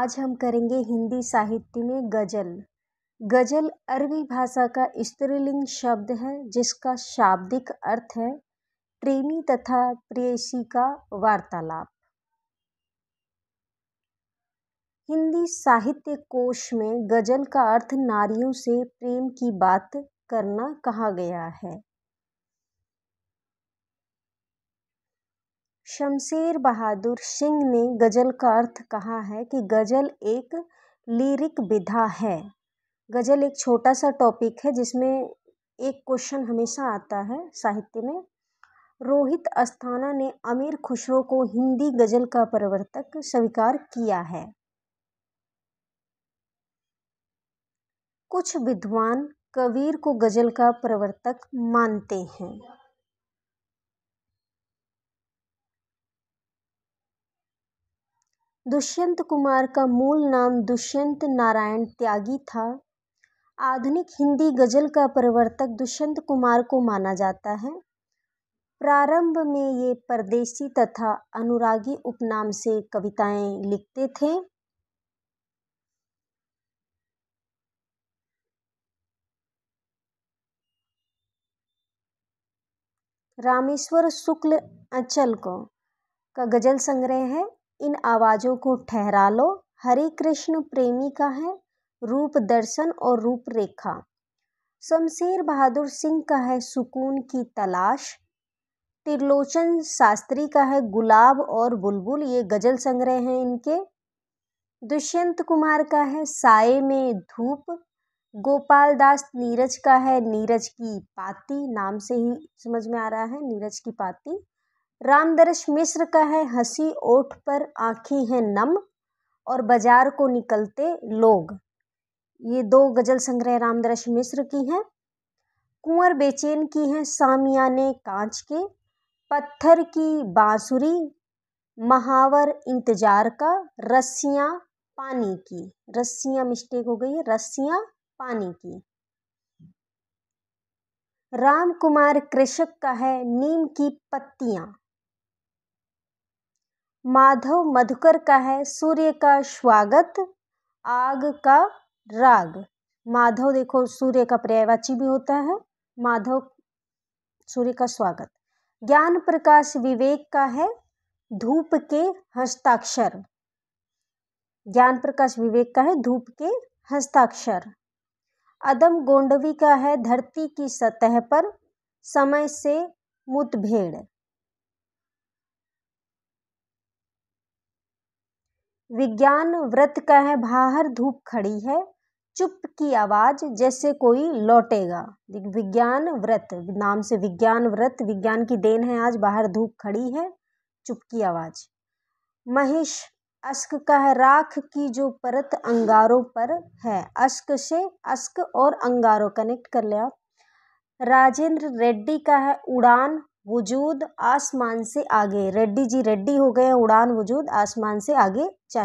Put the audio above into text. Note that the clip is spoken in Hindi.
आज हम करेंगे हिंदी साहित्य में गज़ल गज़ल अरबी भाषा का स्त्रीलिंग शब्द है जिसका शाब्दिक अर्थ है प्रेमी तथा प्रेयसी का वार्तालाप हिंदी साहित्य कोश में गज़ल का अर्थ नारियों से प्रेम की बात करना कहा गया है शमशेर बहादुर सिंह ने गज़ल का अर्थ कहा है कि गज़ल एक लिरिक विधा है गज़ल एक छोटा सा टॉपिक है जिसमें एक क्वेश्चन हमेशा आता है साहित्य में रोहित अस्थाना ने अमीर खुसरो को हिंदी गज़ल का प्रवर्तक स्वीकार किया है कुछ विद्वान कबीर को गज़ल का प्रवर्तक मानते हैं दुष्यंत कुमार का मूल नाम दुष्यंत नारायण त्यागी था आधुनिक हिंदी गज़ल का प्रवर्तक दुष्यंत कुमार को माना जाता है प्रारंभ में ये परदेशी तथा अनुरागी उपनाम से कविताएं लिखते थे रामेश्वर शुक्ल अंचल को का गज़ल संग्रह है इन आवाज़ों को ठहरा लो हरे कृष्ण प्रेमी का है रूप दर्शन और रूप रेखा शमशेर बहादुर सिंह का है सुकून की तलाश त्रिलोचन शास्त्री का है गुलाब और बुलबुल ये गज़ल संग्रह हैं इनके दुष्यंत कुमार का है साए में धूप गोपाल दास नीरज का है नीरज की पाती नाम से ही समझ में आ रहा है नीरज की पाती रामदर्श मिश्र का है हंसी ओठ पर आंखी हैं नम और बाजार को निकलते लोग ये दो गज़ल संग्रह रामदर्श मिश्र की हैं कुंवर बेचैन की हैं सामियाने कांच के पत्थर की बांसुरी महावर इंतजार का रस्सियाँ पानी की रस्सियाँ मिस्टेक हो गई है रस्सियाँ पानी की राम कुमार कृषक का है नीम की पत्तियाँ माधव मधुकर का है सूर्य का स्वागत आग का राग माधव देखो सूर्य का पर्यायवाची भी होता है माधव सूर्य का स्वागत ज्ञान प्रकाश विवेक का है धूप के हस्ताक्षर ज्ञान प्रकाश विवेक का है धूप के हस्ताक्षर अदम गोंडवी का है धरती की सतह पर समय से मुठभेड़ विज्ञान व्रत का है बाहर धूप खड़ी है चुप की आवाज़ जैसे कोई लौटेगा विज्ञान व्रत नाम से विज्ञान व्रत विज्ञान की देन है आज बाहर धूप खड़ी है चुप की आवाज़ महेश अस्क का है राख की जो परत अंगारों पर है अस्क से अस्क और अंगारों कनेक्ट कर लिया राजेंद्र रेड्डी का है उड़ान वजूद आसमान से आगे रेड्डी जी रेड्डी हो गए उड़ान वजूद आसमान से आगे चल